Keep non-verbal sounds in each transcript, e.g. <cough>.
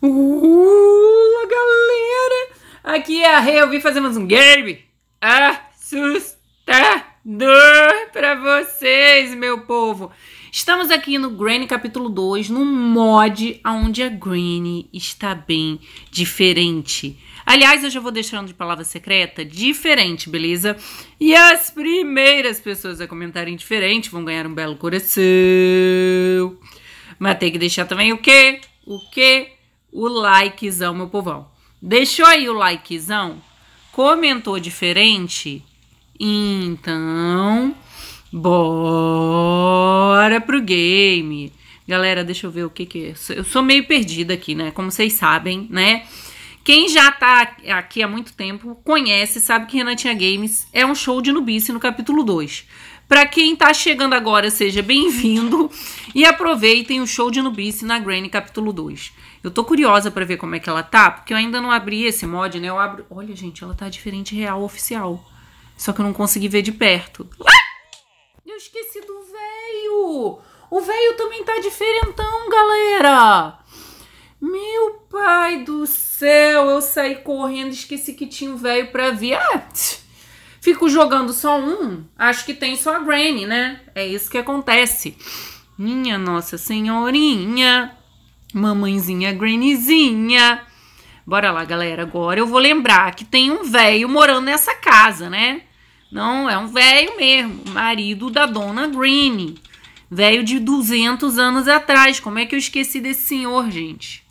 Uh, galera! Aqui é a Rê, eu vim fazer mais um game assustador pra vocês, meu povo! Estamos aqui no Granny capítulo 2, no mod onde a Granny está bem diferente. Aliás, eu já vou deixando de palavra secreta, diferente, beleza? E as primeiras pessoas a comentarem diferente vão ganhar um belo coração. Mas tem que deixar também o quê? O quê? o likezão, meu povão. Deixou aí o likezão? Comentou diferente? Então, bora pro game. Galera, deixa eu ver o que que é. Eu sou meio perdida aqui, né? Como vocês sabem, né? Quem já tá aqui há muito tempo conhece, sabe que Renatinha Games é um show de nubice no capítulo 2. Para quem está chegando agora, seja bem-vindo e aproveitem o show de Nubice na Granny capítulo 2. Eu tô curiosa para ver como é que ela tá, porque eu ainda não abri esse mod, né? Eu abro. Olha, gente, ela tá diferente real oficial. Só que eu não consegui ver de perto. Ah! Eu esqueci do véio! O véio também tá diferentão, galera. Meu pai do céu, eu saí correndo, esqueci que tinha um véio pra ver. Ah, Fico jogando só um, acho que tem só a Granny, né? É isso que acontece. Minha Nossa Senhorinha, mamãezinha Grannyzinha. Bora lá, galera. Agora eu vou lembrar que tem um velho morando nessa casa, né? Não, é um velho mesmo, marido da dona Granny. Velho de 200 anos atrás. Como é que eu esqueci desse senhor, gente?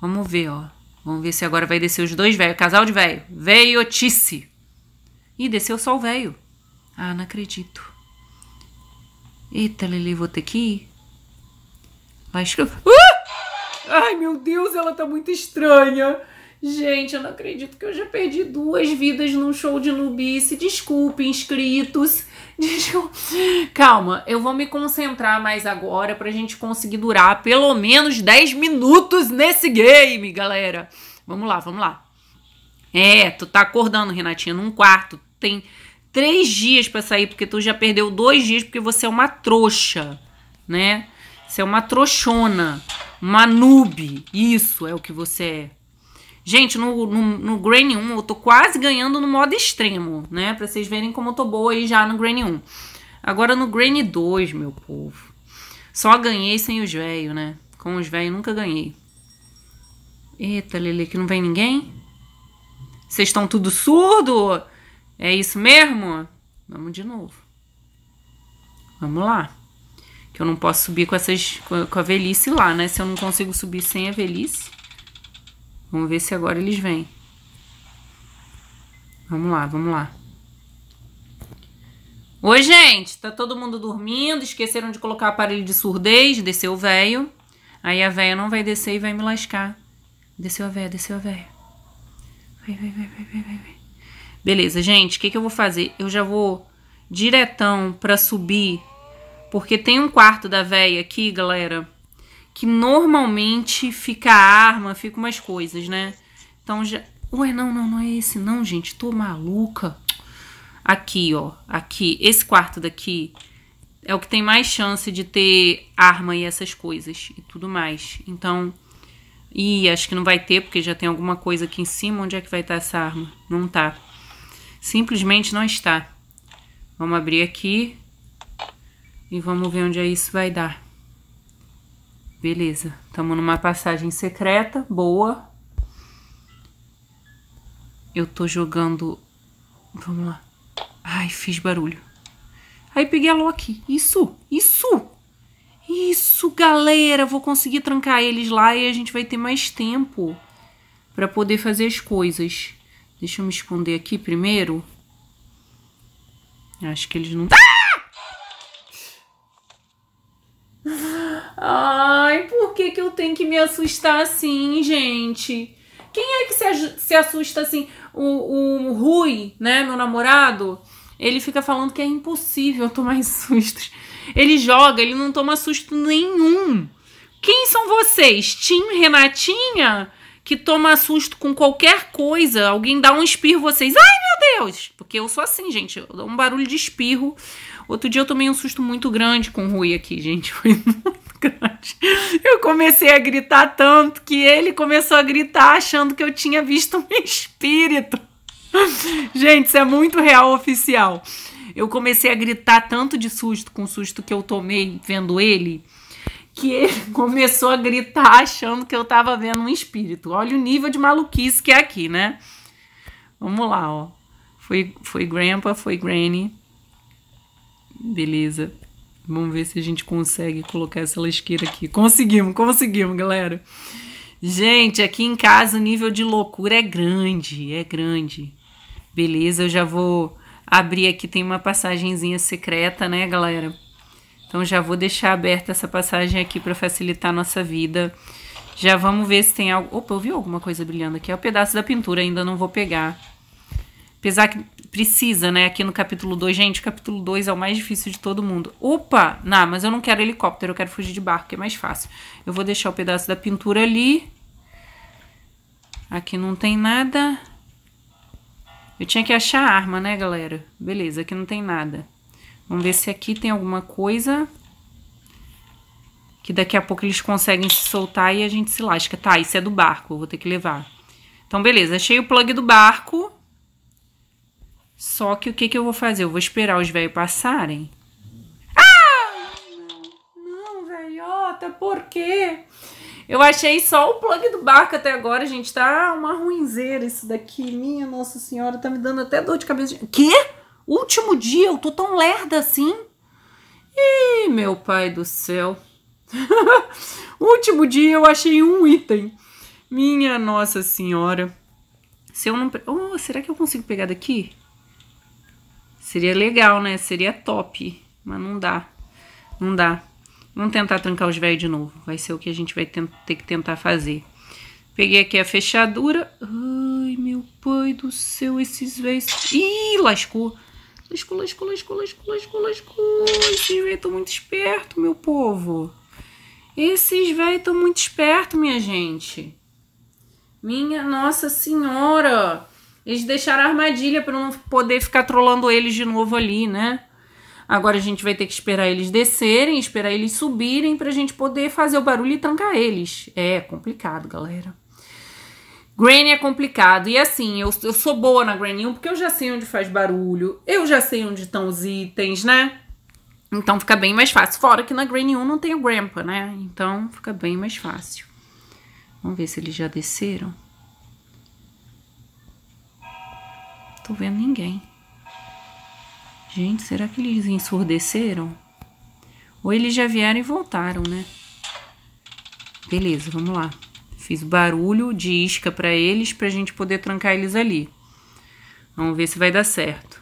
Vamos ver, ó. Vamos ver se agora vai descer os dois velhos. Casal de velho. Veiotice. E desceu só o velho. Ah, não acredito. Eita, Lele, vou ter que ir. Vai escrever. Uh! Ai, meu Deus, ela tá muito estranha. Gente, eu não acredito que eu já perdi duas vidas num show de nubice. Desculpe, inscritos. <laughs> Desculpa. Calma, eu vou me concentrar mais agora pra gente conseguir durar pelo menos 10 minutos nesse game, galera. Vamos lá, vamos lá. É, tu tá acordando, Renatinha, num quarto. Tem três dias para sair, porque tu já perdeu dois dias, porque você é uma trouxa, né? Você é uma trouxona, uma noob. Isso é o que você é. Gente, no, no, no Granny 1 eu tô quase ganhando no modo extremo, né? Pra vocês verem como eu tô boa aí já no Granny 1. Agora no Granny 2, meu povo. Só ganhei sem os velhos, né? Com os velhos nunca ganhei. Eita, Lele, que não vem ninguém? Vocês estão tudo surdo? É isso mesmo? Vamos de novo. Vamos lá. Que eu não posso subir com essas com a velhice lá, né? Se eu não consigo subir sem a velhice. Vamos ver se agora eles vêm. Vamos lá, vamos lá. Oi, gente. Tá todo mundo dormindo? Esqueceram de colocar aparelho de surdez? Desceu o véio? Aí a véia não vai descer e vai me lascar. Desceu a véia, desceu a véia. Vai, vai, vai, vai, vai, vai. Beleza, gente, o que, que eu vou fazer? Eu já vou diretão pra subir, porque tem um quarto da véia aqui, galera, que normalmente fica arma, fica umas coisas, né? Então já... Ué, não, não, não é esse não, gente, tô maluca. Aqui, ó, aqui, esse quarto daqui é o que tem mais chance de ter arma e essas coisas e tudo mais. Então, Ih, acho que não vai ter, porque já tem alguma coisa aqui em cima. Onde é que vai estar essa arma? Não tá. Simplesmente não está. Vamos abrir aqui. E vamos ver onde é isso vai dar. Beleza. Estamos numa passagem secreta. Boa. Eu tô jogando... Vamos lá. Ai, fiz barulho. Aí peguei a Loki. Isso, isso. Isso, galera! Vou conseguir trancar eles lá e a gente vai ter mais tempo para poder fazer as coisas. Deixa eu me esconder aqui primeiro. Acho que eles não... Ah! Ai, por que que eu tenho que me assustar assim, gente? Quem é que se, se assusta assim? O, o Rui, né, meu namorado, ele fica falando que é impossível <laughs> tomar sustos. Ele joga, ele não toma susto nenhum. Quem são vocês? Tim, Renatinha, que toma susto com qualquer coisa. Alguém dá um espirro, vocês. Ai, meu Deus! Porque eu sou assim, gente. Eu dou um barulho de espirro. Outro dia eu tomei um susto muito grande com o Rui aqui, gente. <laughs> Foi muito grande. Eu comecei a gritar tanto que ele começou a gritar achando que eu tinha visto um <laughs> espírito. Gente, isso é muito real oficial. Eu comecei a gritar tanto de susto com o susto que eu tomei vendo ele, que ele <laughs> começou a gritar achando que eu tava vendo um espírito. Olha o nível de maluquice que é aqui, né? Vamos lá, ó. Foi, foi grandpa, foi granny. Beleza. Vamos ver se a gente consegue colocar essa lasqueira aqui. Conseguimos, conseguimos, galera. Gente, aqui em casa o nível de loucura é grande, é grande. Beleza, eu já vou abrir aqui, tem uma passagenzinha secreta, né, galera? Então já vou deixar aberta essa passagem aqui para facilitar a nossa vida. Já vamos ver se tem algo... Opa, eu vi alguma coisa brilhando aqui. É o um pedaço da pintura, ainda não vou pegar. Apesar que precisa, né? Aqui no capítulo 2. Gente, o capítulo 2 é o mais difícil de todo mundo. Opa! Não, mas eu não quero helicóptero, eu quero fugir de barco, que é mais fácil. Eu vou deixar o pedaço da pintura ali. Aqui não tem nada. Eu tinha que achar a arma, né, galera? Beleza, aqui não tem nada. Vamos ver se aqui tem alguma coisa. Que daqui a pouco eles conseguem se soltar e a gente se lasca. Tá, isso é do barco, vou ter que levar. Então, beleza, achei o plug do barco. Só que o que, que eu vou fazer? Eu vou esperar os velhos passarem. Ah! Não, velhota, por quê? Eu achei só o plug do barco até agora, gente. Tá uma ruinzeira isso daqui. Minha Nossa Senhora, tá me dando até dor de cabeça. Quê? Último dia? Eu tô tão lerda assim? Ih, meu pai do céu. <laughs> Último dia eu achei um item. Minha Nossa Senhora. Se eu não. Oh, será que eu consigo pegar daqui? Seria legal, né? Seria top. Mas não dá. Não dá. Vamos tentar trancar os velhos de novo. Vai ser o que a gente vai ter que tentar fazer. Peguei aqui a fechadura. Ai, meu pai do céu, esses velhos... Ih, lascou. Lascou, lascou, lascou, lascou, lascou, lascou. Esses velhos estão muito espertos, meu povo. Esses velhos estão muito espertos, minha gente. Minha Nossa Senhora. Eles deixaram a armadilha para não poder ficar trolando eles de novo ali, né? Agora a gente vai ter que esperar eles descerem, esperar eles subirem para a gente poder fazer o barulho e trancar eles. É complicado, galera. Granny é complicado. E assim, eu, eu sou boa na Granny 1 porque eu já sei onde faz barulho, eu já sei onde estão os itens, né? Então fica bem mais fácil. Fora que na Granny 1 não tem o Grandpa, né? Então fica bem mais fácil. Vamos ver se eles já desceram. Tô vendo ninguém. Gente, será que eles ensurdeceram? Ou eles já vieram e voltaram, né? Beleza, vamos lá. Fiz barulho de isca para eles para a gente poder trancar eles ali. Vamos ver se vai dar certo.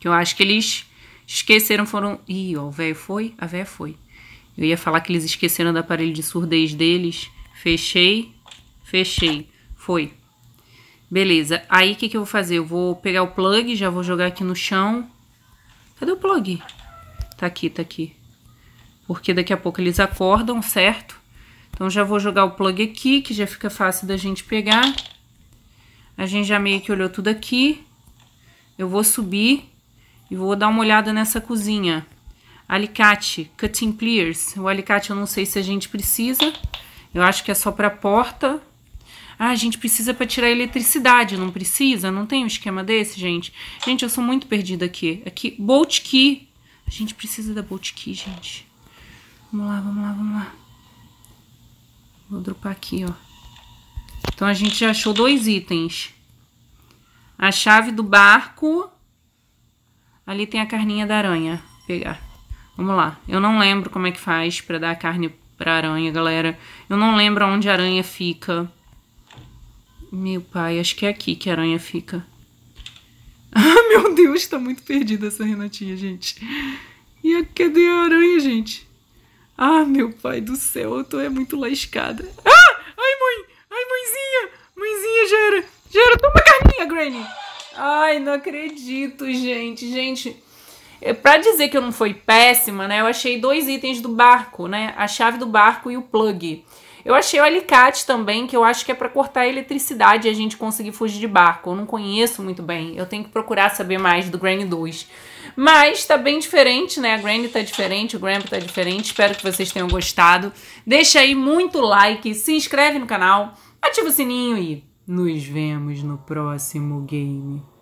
Que eu acho que eles esqueceram, foram... Ih, ó, o velho foi, a velha foi. Eu ia falar que eles esqueceram do aparelho de surdez deles. Fechei, fechei. Foi. Beleza, aí o que, que eu vou fazer? Eu vou pegar o plug, já vou jogar aqui no chão. Cadê o plug? Tá aqui, tá aqui. Porque daqui a pouco eles acordam, certo? Então já vou jogar o plug aqui, que já fica fácil da gente pegar. A gente já meio que olhou tudo aqui. Eu vou subir e vou dar uma olhada nessa cozinha. Alicate, cutting pliers. O alicate eu não sei se a gente precisa. Eu acho que é só para porta. Ah, a gente precisa para tirar a eletricidade, não precisa? Não tem um esquema desse, gente? Gente, eu sou muito perdida aqui. Aqui, Bolt Key. A gente precisa da Bolt Key, gente. Vamos lá, vamos lá, vamos lá. Vou dropar aqui, ó. Então a gente já achou dois itens. A chave do barco. Ali tem a carninha da aranha. Vou pegar. Vamos lá. Eu não lembro como é que faz para dar a carne pra aranha, galera. Eu não lembro onde a aranha fica. Meu pai, acho que é aqui que a aranha fica. <laughs> Ah, meu Deus, tá muito perdida essa Renatinha, gente. E a, cadê a aranha, gente? Ah, meu pai do céu, eu tô é muito lascada. Ah! Ai, mãe! Ai, mãezinha! Mãezinha, Gera! Gera, toma carninha, Granny! Ai, não acredito, gente. Gente, é, para dizer que eu não fui péssima, né? Eu achei dois itens do barco, né? A chave do barco e o plug. Eu achei o alicate também, que eu acho que é para cortar a eletricidade e a gente conseguir fugir de barco. Eu não conheço muito bem, eu tenho que procurar saber mais do Granny 2. Mas tá bem diferente, né? A Granny tá diferente, o Grandpa tá diferente. Espero que vocês tenham gostado. Deixa aí muito like, se inscreve no canal, ativa o sininho e nos vemos no próximo game.